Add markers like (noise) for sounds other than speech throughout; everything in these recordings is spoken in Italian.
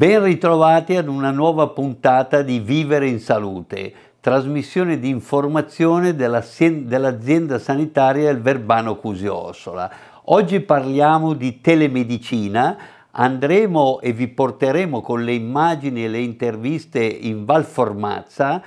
Ben ritrovati ad una nuova puntata di Vivere in Salute, trasmissione di informazione dell'azienda sanitaria El Verbano Cusio Ossola. Oggi parliamo di telemedicina, andremo e vi porteremo con le immagini e le interviste in Val Formazza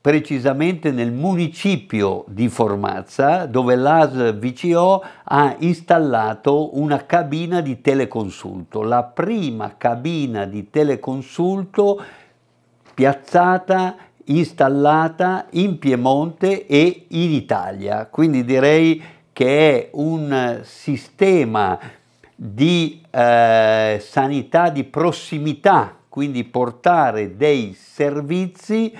precisamente nel municipio di Formazza dove l'AS VCO ha installato una cabina di teleconsulto, la prima cabina di teleconsulto piazzata, installata in Piemonte e in Italia. Quindi direi che è un sistema di eh, sanità di prossimità, quindi portare dei servizi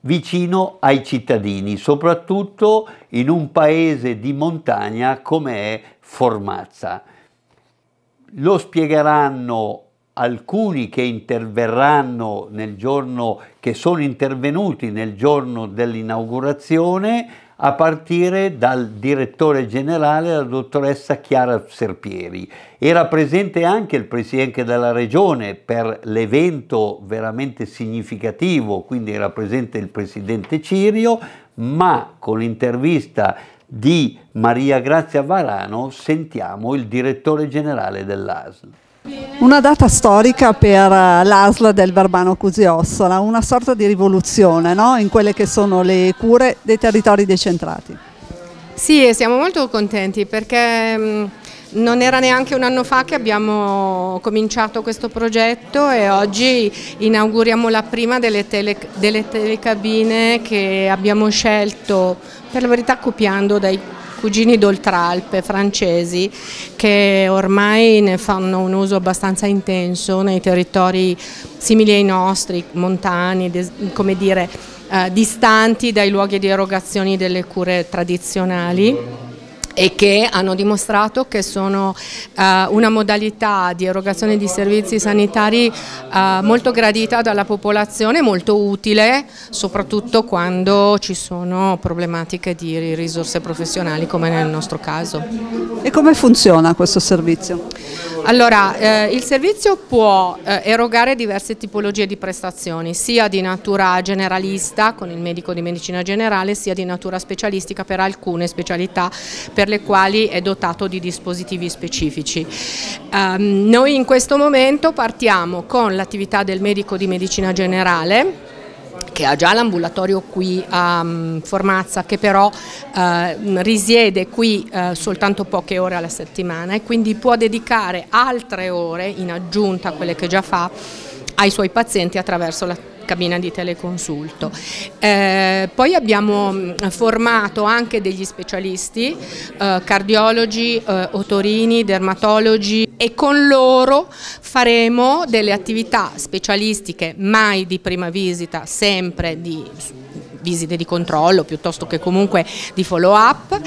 vicino ai cittadini, soprattutto in un paese di montagna come è Formazza. Lo spiegheranno alcuni che interverranno nel giorno, che sono intervenuti nel giorno dell'inaugurazione, a partire dal direttore generale, la dottoressa Chiara Serpieri. Era presente anche il Presidente della Regione per l'evento veramente significativo, quindi era presente il Presidente Cirio, ma con l'intervista di Maria Grazia Varano sentiamo il direttore generale dell'ASL. Una data storica per eh, l'ASL del Verbano Cusiossola, una sorta di rivoluzione no? in quelle che sono le cure dei territori decentrati. Sì, siamo molto contenti perché non era neanche un anno fa che abbiamo cominciato questo progetto e oggi inauguriamo la prima delle, tele, delle telecabine che abbiamo scelto, per la verità copiando dai cugini d'Oltralpe francesi che ormai ne fanno un uso abbastanza intenso nei territori simili ai nostri, montani, come dire, eh, distanti dai luoghi di erogazione delle cure tradizionali e che hanno dimostrato che sono uh, una modalità di erogazione di servizi sanitari uh, molto gradita dalla popolazione, molto utile, soprattutto quando ci sono problematiche di risorse professionali come nel nostro caso. E come funziona questo servizio? Allora, eh, il servizio può eh, erogare diverse tipologie di prestazioni, sia di natura generalista con il medico di medicina generale, sia di natura specialistica per alcune specialità, per per le quali è dotato di dispositivi specifici. Um, noi in questo momento partiamo con l'attività del medico di medicina generale che ha già l'ambulatorio qui a mm, Formazza, che però eh, risiede qui eh, soltanto poche ore alla settimana e quindi può dedicare altre ore in aggiunta a quelle che già fa ai suoi pazienti attraverso l'attività cabina di teleconsulto. Eh, poi abbiamo mm, formato anche degli specialisti, eh, cardiologi, eh, otorini, dermatologi e con loro faremo delle attività specialistiche mai di prima visita, sempre di visite di controllo piuttosto che comunque di follow up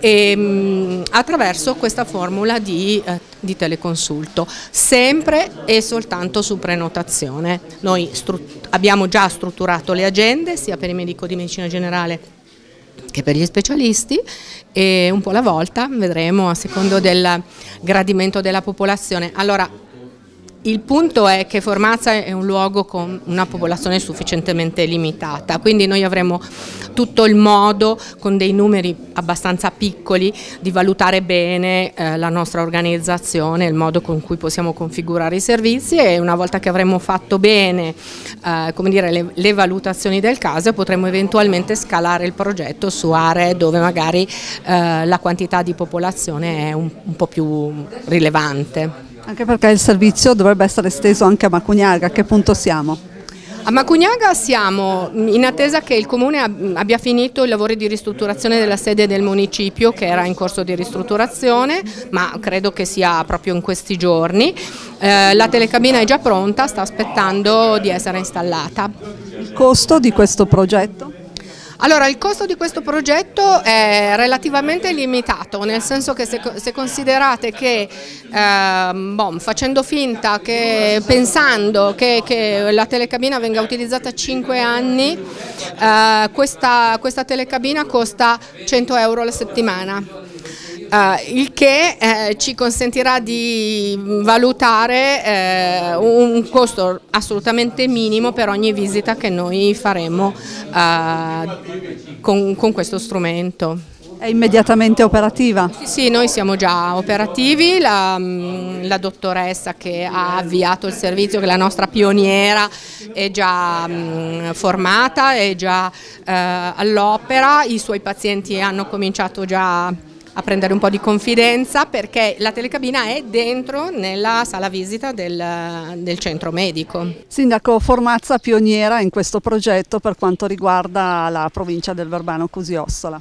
e, ehm, attraverso questa formula di, eh, di, teleconsulto, sempre e soltanto su prenotazione. Noi abbiamo già strutturato le agende sia per il medico di medicina generale che per gli specialisti e un po' alla volta vedremo a secondo del gradimento della popolazione. Allora, il punto è che Formazza è un luogo con una popolazione sufficientemente limitata, quindi noi avremo tutto il modo, con dei numeri abbastanza piccoli, di valutare bene eh, la nostra organizzazione, il modo con cui possiamo configurare i servizi e una volta che avremo fatto bene eh, dire, le, le, valutazioni del caso potremo eventualmente scalare il progetto su aree dove magari eh, la quantità di popolazione è un, un po' più rilevante. Anche perché il servizio dovrebbe essere esteso anche a Macugnaga, a che punto siamo? A Macugnaga siamo in attesa che il Comune abbia finito i lavori di ristrutturazione della sede del municipio che era in corso di ristrutturazione, ma credo che sia proprio in questi giorni. Eh, la telecabina è già pronta, sta aspettando di essere installata. Il costo di questo progetto? Allora, il costo di questo progetto è relativamente limitato, nel senso che se, se considerate che eh, boh, facendo finta, che, pensando che, che, la telecabina venga utilizzata 5 anni, eh, questa, questa telecabina costa 100 euro la settimana. Uh, il che eh, ci consentirà di valutare eh, un costo assolutamente minimo per ogni visita che noi faremo uh, con, con questo strumento. È immediatamente operativa? Sì, sì, noi siamo già operativi, la, mm, la, dottoressa che ha avviato il servizio, che è la nostra pioniera, è già mh, mm, formata, è già eh, all'opera, i suoi pazienti hanno cominciato già a prendere un po' di confidenza perché la telecabina è dentro nella sala visita del, del, centro medico. Sindaco Formazza pioniera in questo progetto per quanto riguarda la provincia del Verbano Cusiossola.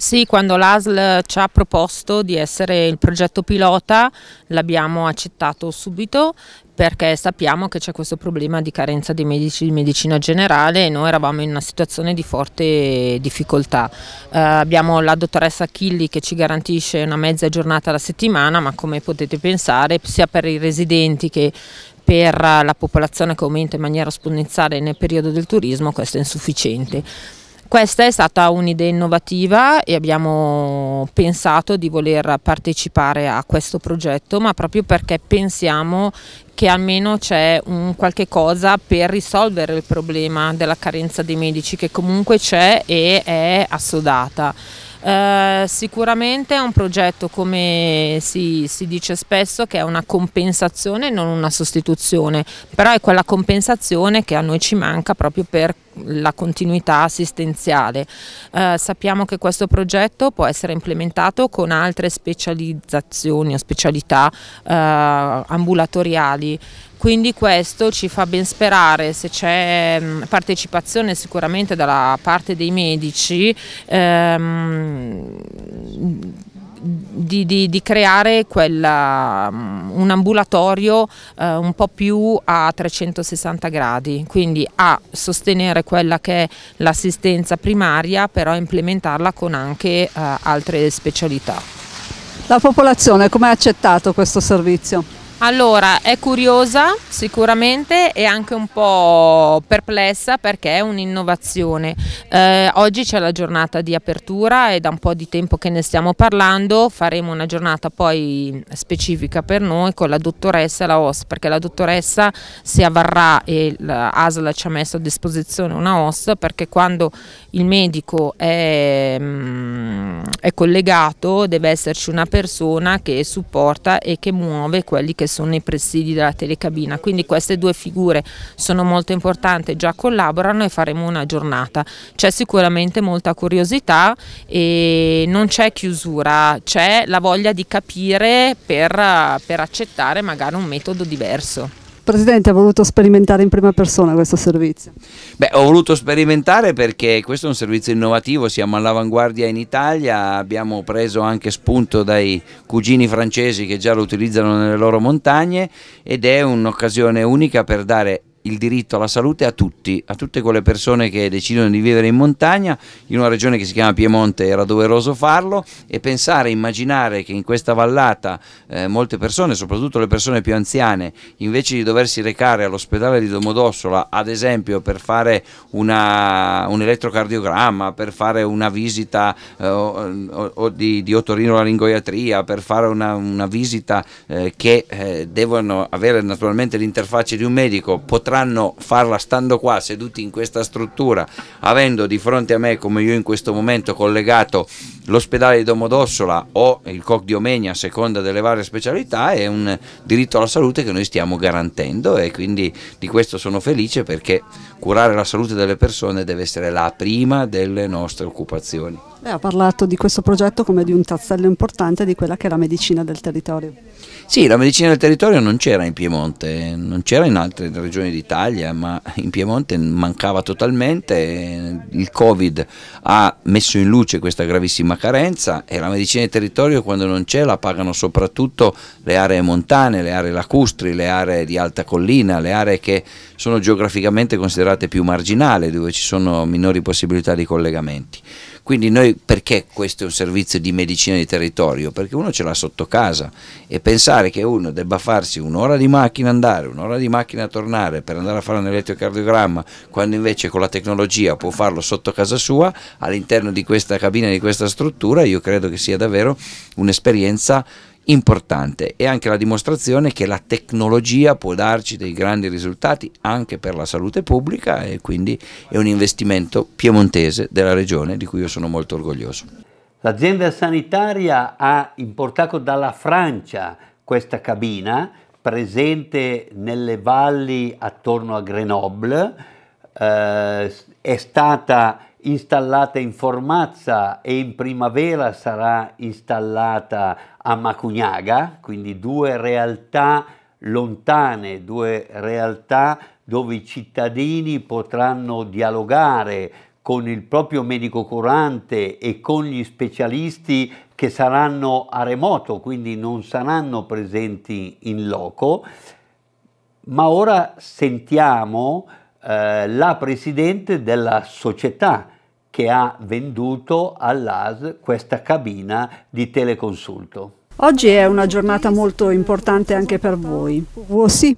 Sì, quando l'ASL ci ha proposto di essere il progetto pilota l'abbiamo accettato subito perché sappiamo che c'è questo problema di carenza di medici di medicina generale e noi eravamo in una situazione di forte difficoltà. Eh, abbiamo la dottoressa Chilli che ci garantisce una mezza giornata alla settimana, ma come potete pensare, sia per i residenti che per la popolazione che aumenta in maniera esponenziale nel periodo del turismo, questo è insufficiente. Questa è stata un'idea innovativa e abbiamo pensato di voler partecipare a questo progetto, ma proprio perché pensiamo che almeno c'è un qualche cosa per risolvere il problema della carenza dei medici che comunque c'è e è assodata. Eh, sicuramente è un progetto come si, si, dice spesso che è una compensazione non una sostituzione, però è quella compensazione che a noi ci manca proprio per la continuità assistenziale. Eh, sappiamo che questo progetto può essere implementato con altre specializzazioni o specialità eh, ambulatoriali. Quindi questo ci fa ben sperare, se c'è mm, partecipazione sicuramente dalla parte dei medici, ehm, di, di, di, creare quella, mm, un ambulatorio eh, un po' più a 360 gradi, quindi a sostenere quella che è l'assistenza primaria, però implementarla con anche eh, altre specialità. La popolazione come ha accettato questo servizio? Allora, è curiosa sicuramente e anche un po' perplessa perché è un'innovazione. Eh, oggi c'è la giornata di apertura e da un po' di tempo che ne stiamo parlando, faremo una giornata poi specifica per noi con la dottoressa e la host, perché la dottoressa si avvarrà e l'ASLA ci ha messo a disposizione una host perché quando il medico è, mm, è, collegato, deve esserci una persona che supporta e che muove quelli che sono i presidi della telecabina. Quindi queste due figure sono molto importanti, già collaborano e faremo una giornata. C'è sicuramente molta curiosità e non c'è chiusura, c'è la voglia di capire per, per accettare magari un metodo diverso. Presidente ha voluto sperimentare in prima persona questo servizio? Beh, ho voluto sperimentare perché questo è un servizio innovativo, siamo all'avanguardia in Italia, abbiamo preso anche spunto dai cugini francesi che già lo utilizzano nelle loro montagne ed è un'occasione unica per dare il diritto alla salute a tutti, a tutte quelle persone che decidono di vivere in montagna, in una regione che si chiama Piemonte era doveroso farlo e pensare, immaginare che in questa vallata eh, molte persone, soprattutto le persone più anziane, invece di doversi recare all'ospedale di Domodossola, ad esempio per fare una, un elettrocardiogramma, per fare una visita eh, o, o di, di otorinolaringoiatria, per fare una, una visita eh, che eh, devono avere naturalmente l'interfaccia di un medico, potrebbe potranno farla stando qua, seduti in questa struttura, avendo di fronte a me, come io in questo momento, collegato l'ospedale di Domodossola o il COC di Omegna, a seconda delle varie specialità, è un diritto alla salute che noi stiamo garantendo e quindi di questo sono felice perché curare la salute delle persone deve essere la prima delle nostre occupazioni. Beh, ha parlato di questo progetto come di un tassello importante di quella che è la medicina del territorio. Sì, la medicina del territorio non c'era in Piemonte, non c'era in altre regioni d'Italia, ma in Piemonte mancava totalmente, il Covid ha messo in luce questa gravissima carenza e la medicina del territorio quando non c'è la pagano soprattutto le aree montane, le aree lacustri, le aree di alta collina, le aree che sono geograficamente considerate più marginali, dove ci sono minori possibilità di collegamenti. Quindi noi perché questo è un servizio di medicina di territorio? Perché uno ce l'ha sotto casa e pensare che uno debba farsi un'ora di macchina andare, un'ora di macchina tornare per andare a fare un elettrocardiogramma, quando invece con la tecnologia può farlo sotto casa sua, all'interno di questa cabina, di questa struttura, io credo che sia davvero un'esperienza importante e anche la dimostrazione che la tecnologia può darci dei grandi risultati anche per la salute pubblica e quindi è un investimento piemontese della regione di cui io sono molto orgoglioso. L'azienda sanitaria ha importato dalla Francia questa cabina presente nelle valli attorno a Grenoble, eh, è stata installata in Formazza e in primavera sarà installata a Macugnaga, quindi due realtà lontane, due realtà dove i cittadini potranno dialogare con il proprio medico curante e con gli specialisti che saranno a remoto, quindi non saranno presenti in loco. Ma ora sentiamo eh, la presidente della società che ha venduto all'AS questa cabina di teleconsulto. Oggi è una giornata molto importante anche per voi. Sì,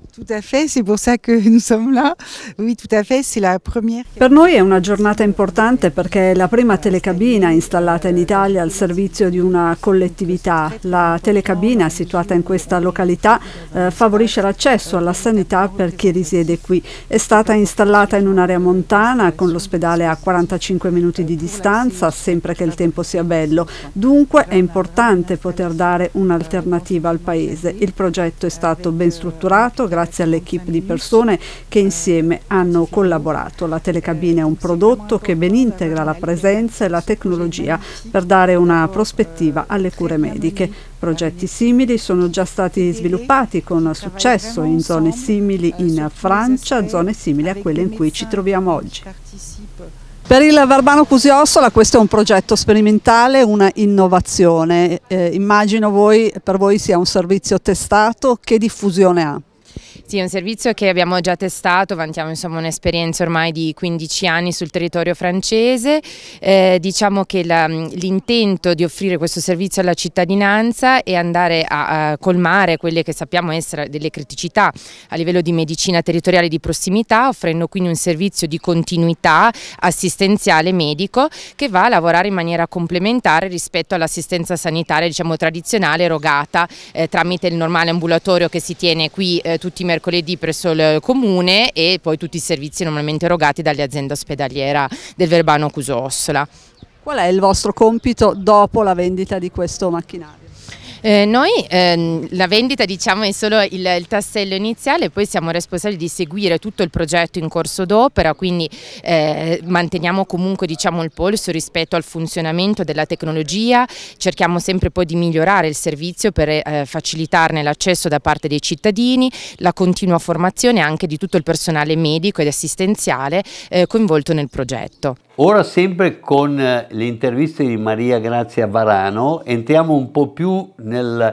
Per noi è una giornata importante perché è la prima telecabina installata in Italia al servizio di una collettività. La telecabina situata in questa località eh, favorisce l'accesso alla sanità per chi risiede qui. È stata installata in un'area montana con l'ospedale a 45 minuti di distanza, sempre che il tempo sia bello. Dunque è importante poter dare un'alternativa al Paese. Il progetto è stato ben strutturato grazie all'equipe di persone che insieme hanno collaborato. La telecabina è un prodotto che ben integra la presenza e la tecnologia per dare una prospettiva alle cure mediche. Progetti simili sono già stati sviluppati con successo in zone simili in Francia, zone simili a quelle in cui ci troviamo oggi. Per il Verbano Cusiossola questo è un progetto sperimentale, una innovazione. Eh, immagino voi, per voi sia un servizio testato, che diffusione ha? Sì, è un servizio che abbiamo già testato, vantiamo un'esperienza ormai di 15 anni sul territorio francese, eh, diciamo che l'intento di offrire questo servizio alla cittadinanza è andare a, a, colmare quelle che sappiamo essere delle criticità a livello di medicina territoriale di prossimità, offrendo quindi un servizio di continuità assistenziale medico che va a lavorare in maniera complementare rispetto all'assistenza sanitaria diciamo, tradizionale erogata eh, tramite il normale ambulatorio che si tiene qui eh, tutti i mercoledì mercoledì presso il comune e poi tutti i servizi normalmente erogati dall'azienda ospedaliera del Verbano Cusossola. Qual è il vostro compito dopo la vendita di questo macchinario? Eh, noi ehm, la vendita diciamo, è solo il, il, tassello iniziale, poi siamo responsabili di seguire tutto il progetto in corso d'opera, quindi eh, manteniamo comunque diciamo, il polso rispetto al funzionamento della tecnologia, cerchiamo sempre poi di migliorare il servizio per eh, facilitarne l'accesso da parte dei cittadini, la continua formazione anche di tutto il personale medico ed assistenziale eh, coinvolto nel progetto. Ora sempre con eh, le interviste di Maria Grazia Varano entriamo un po' più nello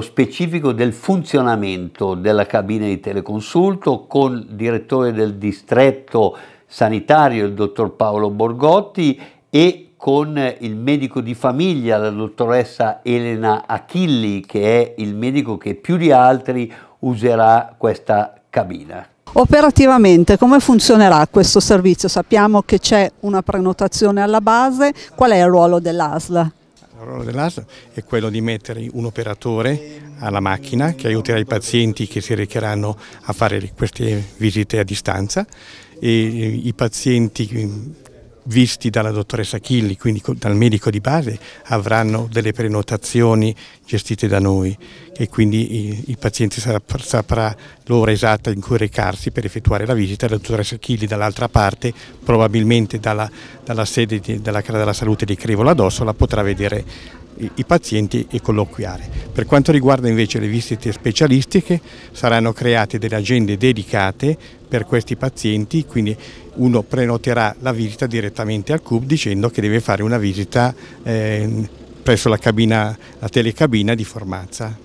specifico del funzionamento della cabina di teleconsulto con il direttore del distretto sanitario, il dottor Paolo Borgotti e con eh, il medico di famiglia, la dottoressa Elena Achilli, che è il medico che più di altri userà questa cabina. Operativamente come funzionerà questo servizio? Sappiamo che c'è una prenotazione alla base, qual è il ruolo dell'ASL? Il ruolo dell'ASL è quello di mettere un operatore alla macchina che aiuterà i pazienti che si recheranno a fare queste visite a distanza e i pazienti visti dalla dottoressa Chilli, quindi dal medico di base, avranno delle prenotazioni gestite da noi e quindi il paziente saprà l'ora esatta in cui recarsi per effettuare la visita. La dottoressa Chilli dall'altra parte, probabilmente dalla, dalla sede di, della della Salute di Crevola la potrà vedere i pazienti e colloquiare. Per quanto riguarda invece le visite specialistiche, saranno create delle agende dedicate per questi pazienti, quindi uno prenoterà la visita direttamente al CUB dicendo che deve fare una visita eh, presso la, cabina, la telecabina di Formazza.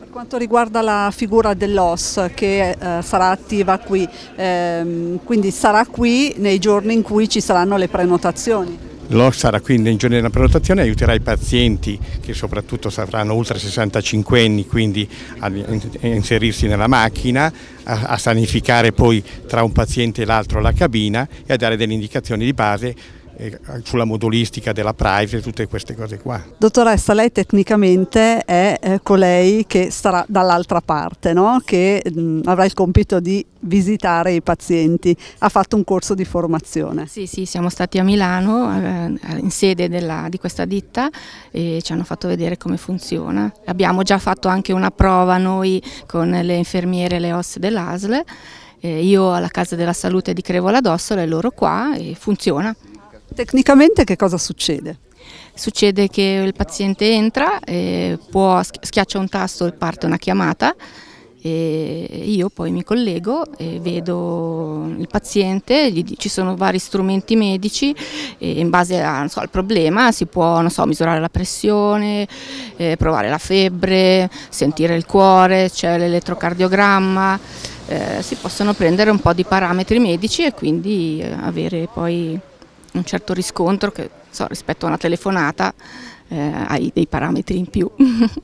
Per quanto riguarda la figura dell'OS che eh, sarà attiva qui, ehm, quindi sarà qui nei giorni in cui ci saranno le prenotazioni? L'OR sarà quindi in genere una prenotazione, aiuterà i pazienti che soprattutto saranno oltre 65 anni quindi a inserirsi nella macchina, a, sanificare poi tra un paziente e l'altro la cabina e a dare delle indicazioni di base eh, sulla modulistica della privacy, tutte queste cose qua. Dottoressa, lei tecnicamente è eh, colei che starà dall'altra parte, no? che mh, mm, avrà il compito di visitare i pazienti, ha fatto un corso di formazione. Sì, sì, siamo stati a Milano eh, in sede della, di questa ditta e ci hanno fatto vedere come funziona. Abbiamo già fatto anche una prova noi con le infermiere e le osse dell'ASL, eh, io alla Casa della Salute di Crevola d'Ossola e loro qua e funziona. Tecnicamente che cosa succede? Succede che il paziente entra, può, schiaccia un tasto e parte una chiamata e io poi mi collego e vedo il paziente, ci sono vari strumenti medici e in base a, so, al problema si può so, misurare la pressione, eh, provare la febbre, sentire il cuore, c'è l'elettrocardiogramma, eh, si possono prendere un po' di parametri medici e quindi eh, avere poi un certo riscontro che, so, rispetto a una telefonata eh, hai dei parametri in più. (laughs)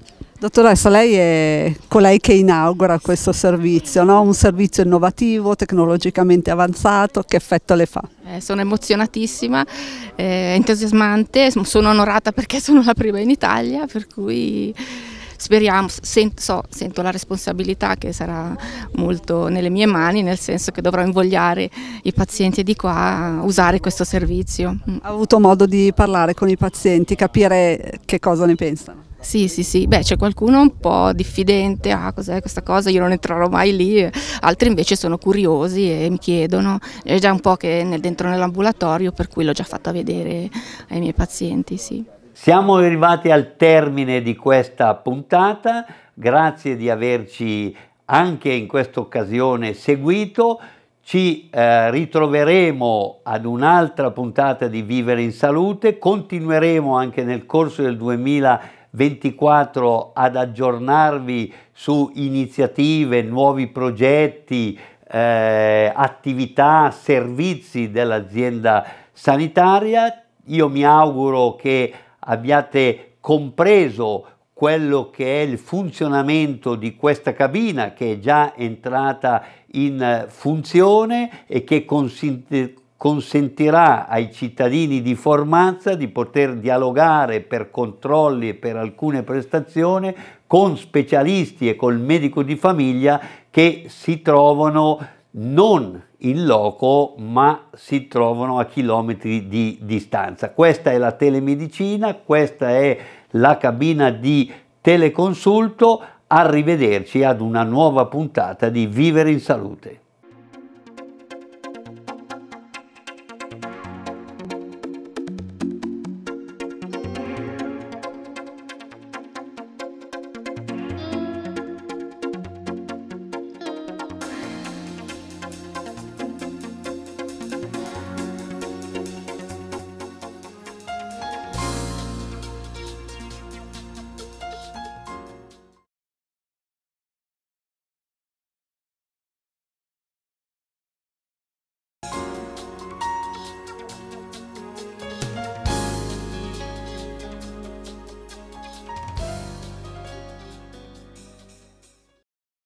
Dottoressa, lei è colei che inaugura questo servizio, no? un servizio innovativo, tecnologicamente avanzato, che effetto le fa? Eh, sono emozionatissima, eh, entusiasmante, sono onorata perché sono la prima in Italia, per cui speriamo, sento, so, sento la responsabilità che sarà molto nelle mie mani, nel senso che dovrò invogliare i pazienti di qua a usare questo servizio. Mm. Ha avuto modo di parlare con i pazienti, capire che cosa ne pensano? Sì, sì, sì, beh c'è qualcuno un po' diffidente, ah cos'è questa cosa, io non entrerò mai lì, altri invece sono curiosi e mi chiedono, è già un po' che nel, dentro nell'ambulatorio per cui l'ho già fatta vedere ai miei pazienti, sì. Siamo arrivati al termine di questa puntata, grazie di averci anche in questa occasione seguito. Ci eh, ritroveremo ad un'altra puntata di Vivere in Salute, continueremo anche nel corso del 2024 ad aggiornarvi su iniziative, nuovi progetti, eh, attività, servizi dell'azienda sanitaria. Io mi auguro che abbiate compreso quello che è il funzionamento di questa cabina che è già entrata in eh, funzione e che consentirà ai cittadini di Formanza di poter dialogare per controlli e per alcune prestazioni con specialisti e col medico di famiglia che si trovano non in loco ma si trovano a chilometri di distanza. Questa è la telemedicina, questa è la cabina di teleconsulto, arrivederci ad una nuova puntata di Vivere in Salute.